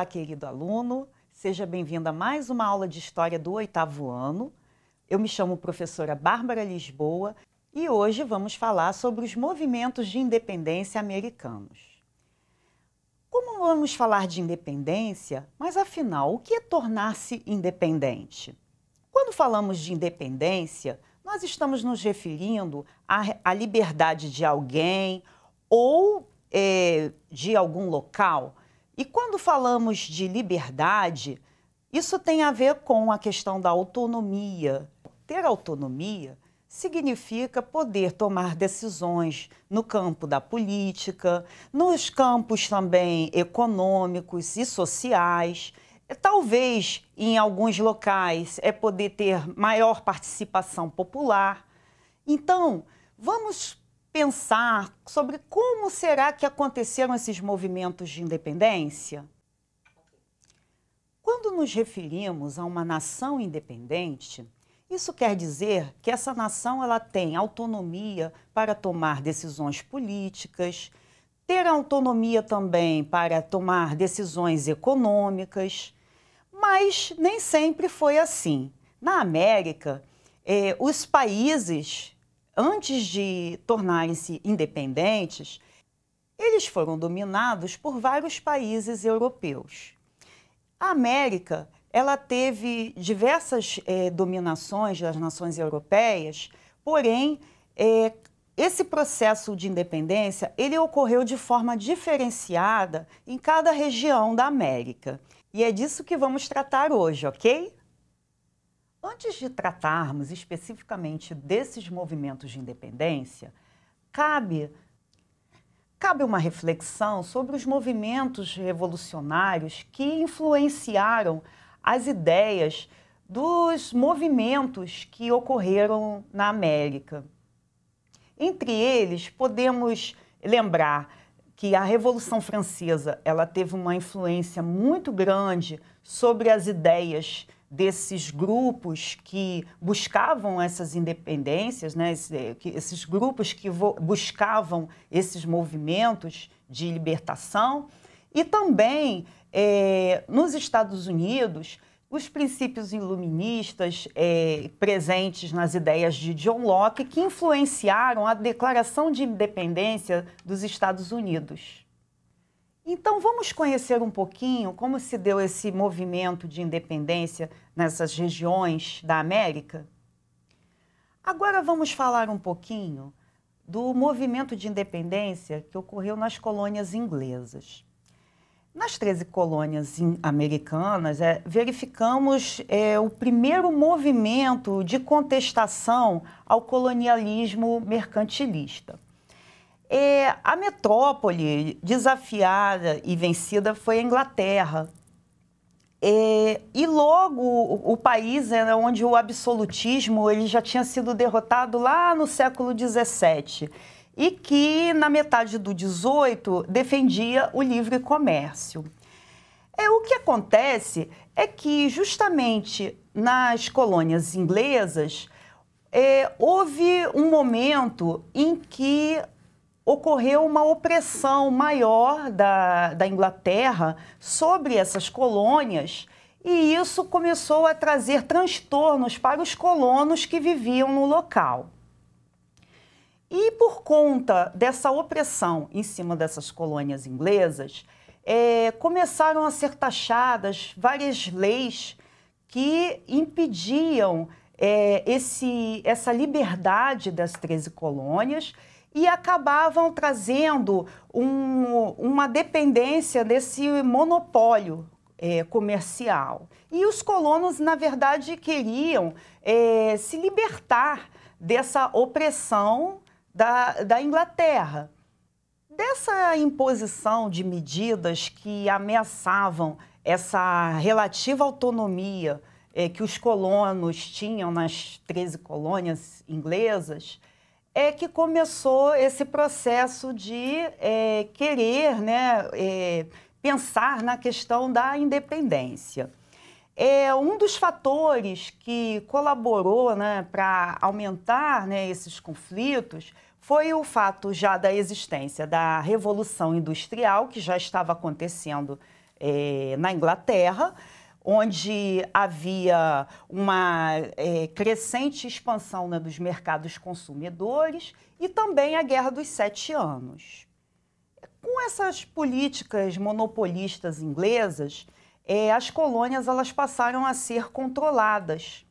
Olá, querido aluno, seja bem-vindo a mais uma aula de História do oitavo ano. Eu me chamo professora Bárbara Lisboa e hoje vamos falar sobre os movimentos de independência americanos. Como vamos falar de independência, mas afinal, o que é tornar-se independente? Quando falamos de independência, nós estamos nos referindo à, à liberdade de alguém ou é, de algum local e quando falamos de liberdade, isso tem a ver com a questão da autonomia. Ter autonomia significa poder tomar decisões no campo da política, nos campos também econômicos e sociais. Talvez em alguns locais é poder ter maior participação popular. Então, vamos pensar sobre como será que aconteceram esses movimentos de independência? Quando nos referimos a uma nação independente, isso quer dizer que essa nação ela tem autonomia para tomar decisões políticas, ter autonomia também para tomar decisões econômicas, mas nem sempre foi assim. Na América, eh, os países antes de tornarem-se independentes, eles foram dominados por vários países europeus. A América ela teve diversas eh, dominações das nações europeias, porém eh, esse processo de independência ele ocorreu de forma diferenciada em cada região da América. E é disso que vamos tratar hoje, ok? Antes de tratarmos especificamente desses movimentos de independência, cabe cabe uma reflexão sobre os movimentos revolucionários que influenciaram as ideias dos movimentos que ocorreram na América. Entre eles, podemos lembrar que a Revolução Francesa ela teve uma influência muito grande sobre as ideias desses grupos que buscavam essas independências, né, eh, esses grupos que buscavam esses movimentos de libertação, e também é, nos Estados Unidos, os princípios iluministas é, presentes nas ideias de John Locke que influenciaram a Declaração de Independência dos Estados Unidos. Então vamos conhecer um pouquinho como se deu esse movimento de independência nessas regiões da América? Agora vamos falar um pouquinho do movimento de independência que ocorreu nas colônias inglesas. Nas 13 colônias americanas, é, verificamos é, o primeiro movimento de contestação ao colonialismo mercantilista. É, a metrópole desafiada e vencida foi a Inglaterra. É, e logo o, o país era onde o absolutismo ele já tinha sido derrotado lá no século XVII e que na metade do 18 defendia o livre comércio. É, o que acontece é que justamente nas colônias inglesas é, houve um momento em que ocorreu uma opressão maior da, da Inglaterra sobre essas colônias e isso começou a trazer transtornos para os colonos que viviam no local. E por conta dessa opressão em cima dessas colônias inglesas, é, começaram a ser taxadas várias leis que impediam é, esse, essa liberdade das 13 colônias e acabavam trazendo um, uma dependência desse monopólio é, comercial. E os colonos, na verdade, queriam é, se libertar dessa opressão da, da Inglaterra. Dessa imposição de medidas que ameaçavam essa relativa autonomia é, que os colonos tinham nas 13 colônias inglesas, é que começou esse processo de é, querer né, é, pensar na questão da independência. É, um dos fatores que colaborou né, para aumentar né, esses conflitos foi o fato já da existência da Revolução Industrial, que já estava acontecendo é, na Inglaterra, onde havia uma é, crescente expansão né, dos mercados consumidores e também a Guerra dos Sete Anos. Com essas políticas monopolistas inglesas, é, as colônias elas passaram a ser controladas.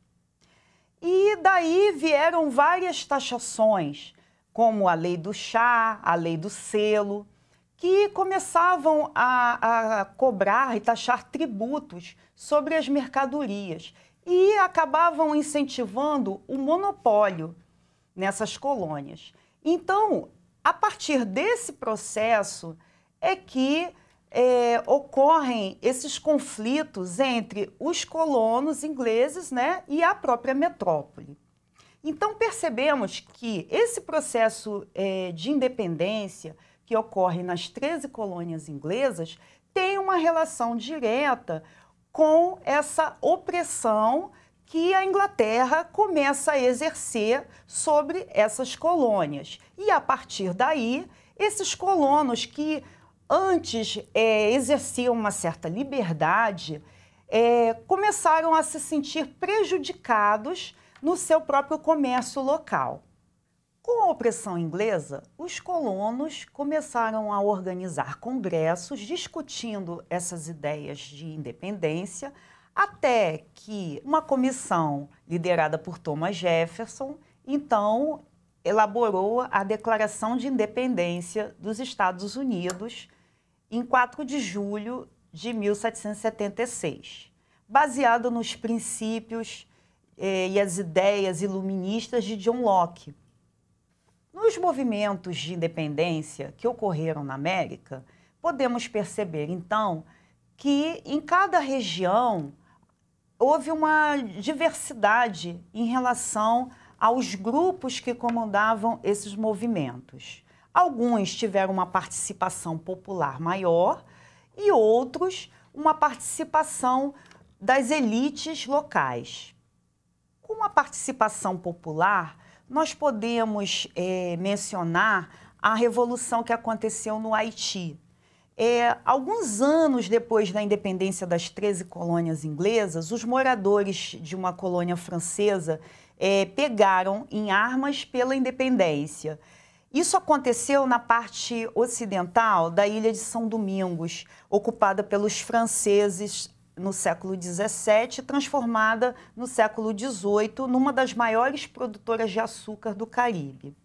E daí vieram várias taxações, como a lei do chá, a lei do selo que começavam a, a, cobrar e taxar tributos sobre as mercadorias e acabavam incentivando o monopólio nessas colônias. Então, a partir desse processo é que é, ocorrem esses conflitos entre os colonos ingleses né, e a própria metrópole. Então, percebemos que esse processo é, de independência que ocorre nas 13 colônias inglesas tem uma relação direta com essa opressão que a Inglaterra começa a exercer sobre essas colônias. E a partir daí, esses colonos que antes é, exerciam uma certa liberdade é, começaram a se sentir prejudicados no seu próprio comércio local. Com a opressão inglesa, os colonos começaram a organizar congressos discutindo essas ideias de independência, até que uma comissão liderada por Thomas Jefferson, então, elaborou a Declaração de Independência dos Estados Unidos em 4 de julho de 1776, baseado nos princípios eh, e as ideias iluministas de John Locke nos movimentos de independência que ocorreram na América, podemos perceber, então, que em cada região houve uma diversidade em relação aos grupos que comandavam esses movimentos. Alguns tiveram uma participação popular maior e outros uma participação das elites locais. Com a participação popular, nós podemos é, mencionar a revolução que aconteceu no Haiti. É, alguns anos depois da independência das 13 colônias inglesas, os moradores de uma colônia francesa é, pegaram em armas pela independência. Isso aconteceu na parte ocidental da ilha de São Domingos, ocupada pelos franceses no século XVII, transformada no século XVIII numa das maiores produtoras de açúcar do Caribe.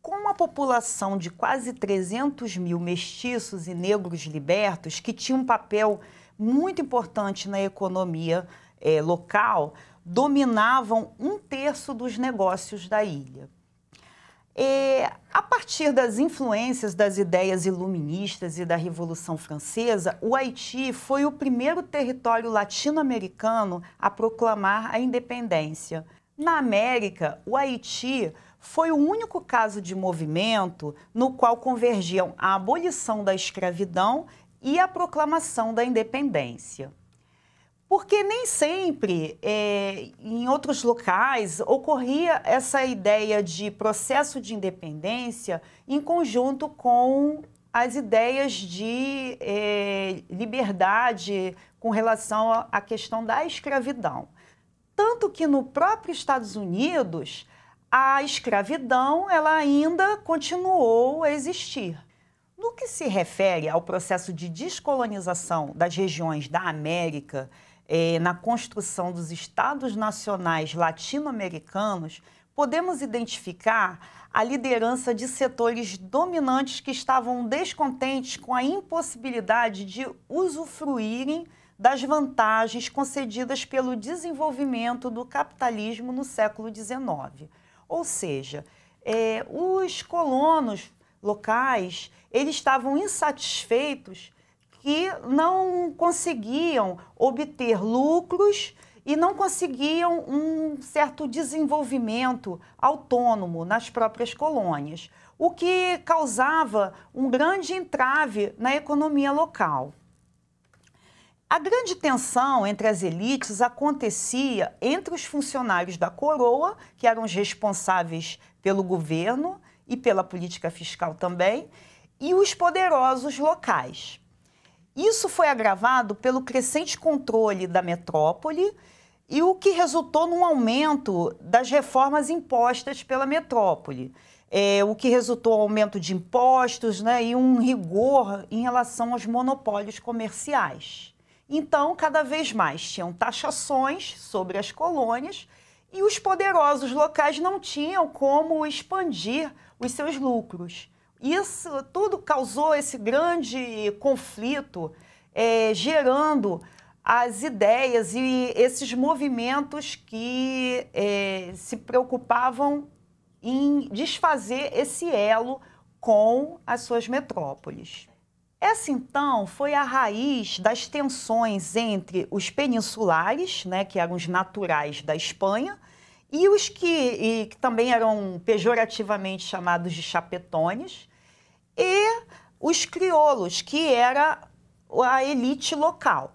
Com uma população de quase 300 mil mestiços e negros libertos, que tinha um papel muito importante na economia é, local, dominavam um terço dos negócios da ilha. E, a partir das influências das ideias iluministas e da Revolução Francesa, o Haiti foi o primeiro território latino-americano a proclamar a independência. Na América, o Haiti foi o único caso de movimento no qual convergiam a abolição da escravidão e a proclamação da independência. Porque nem sempre, é, em outros locais, ocorria essa ideia de processo de independência em conjunto com as ideias de é, liberdade com relação à questão da escravidão. Tanto que no próprio Estados Unidos, a escravidão ela ainda continuou a existir. No que se refere ao processo de descolonização das regiões da América, eh, na construção dos estados nacionais latino-americanos, podemos identificar a liderança de setores dominantes que estavam descontentes com a impossibilidade de usufruírem das vantagens concedidas pelo desenvolvimento do capitalismo no século XIX. Ou seja, eh, os colonos locais eles estavam insatisfeitos que não conseguiam obter lucros e não conseguiam um certo desenvolvimento autônomo nas próprias colônias, o que causava um grande entrave na economia local. A grande tensão entre as elites acontecia entre os funcionários da coroa, que eram os responsáveis pelo governo e pela política fiscal também, e os poderosos locais. Isso foi agravado pelo crescente controle da metrópole e o que resultou num aumento das reformas impostas pela metrópole. É, o que resultou um aumento de impostos né, e um rigor em relação aos monopólios comerciais. Então, cada vez mais tinham taxações sobre as colônias e os poderosos locais não tinham como expandir os seus lucros. Isso tudo causou esse grande conflito, é, gerando as ideias e esses movimentos que é, se preocupavam em desfazer esse elo com as suas metrópoles. Essa então foi a raiz das tensões entre os peninsulares, né, que eram os naturais da Espanha, e os que, e que também eram pejorativamente chamados de chapetones, e os crioulos, que era a elite local.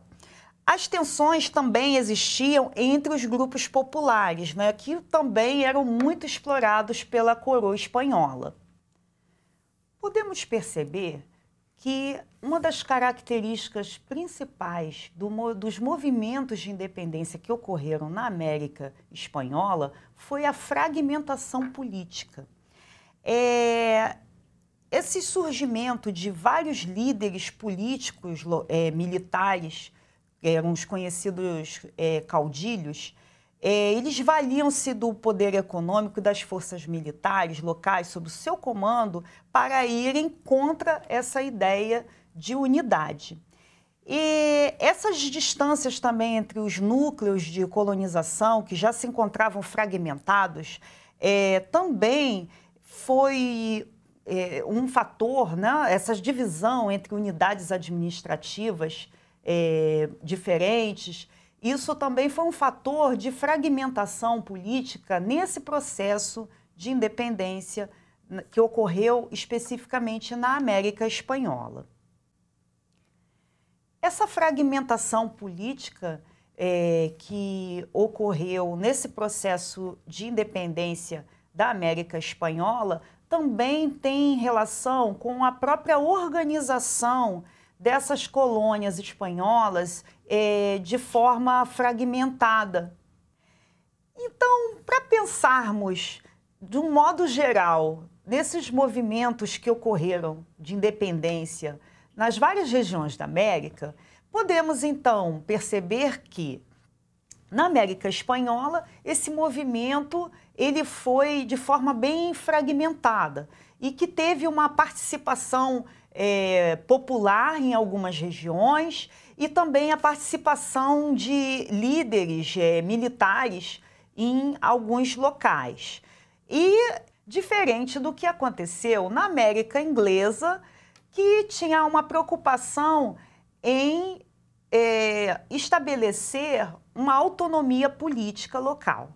As tensões também existiam entre os grupos populares, né, que também eram muito explorados pela coroa espanhola. Podemos perceber que uma das características principais do, dos movimentos de independência que ocorreram na América espanhola foi a fragmentação política. É, esse surgimento de vários líderes políticos é, militares, que eram os conhecidos é, caudilhos, é, eles valiam-se do poder econômico das forças militares locais sob o seu comando para irem contra essa ideia de unidade. E essas distâncias também entre os núcleos de colonização, que já se encontravam fragmentados, é, também foi é, um fator, né? essa divisão entre unidades administrativas é, diferentes, isso também foi um fator de fragmentação política nesse processo de independência que ocorreu especificamente na América Espanhola. Essa fragmentação política é, que ocorreu nesse processo de independência da América Espanhola também tem relação com a própria organização dessas colônias espanholas eh, de forma fragmentada. Então, para pensarmos de um modo geral nesses movimentos que ocorreram de independência nas várias regiões da América, podemos então perceber que na América espanhola, esse movimento ele foi de forma bem fragmentada e que teve uma participação é, popular em algumas regiões e também a participação de líderes é, militares em alguns locais. E diferente do que aconteceu na América inglesa, que tinha uma preocupação em é, estabelecer uma autonomia política local.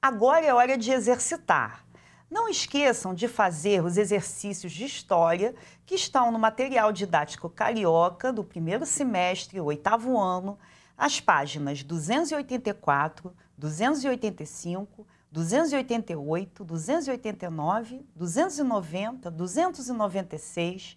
Agora é hora de exercitar. Não esqueçam de fazer os exercícios de história que estão no material didático carioca do primeiro semestre, oitavo ano, as páginas 284, 285, 288, 289, 290, 296,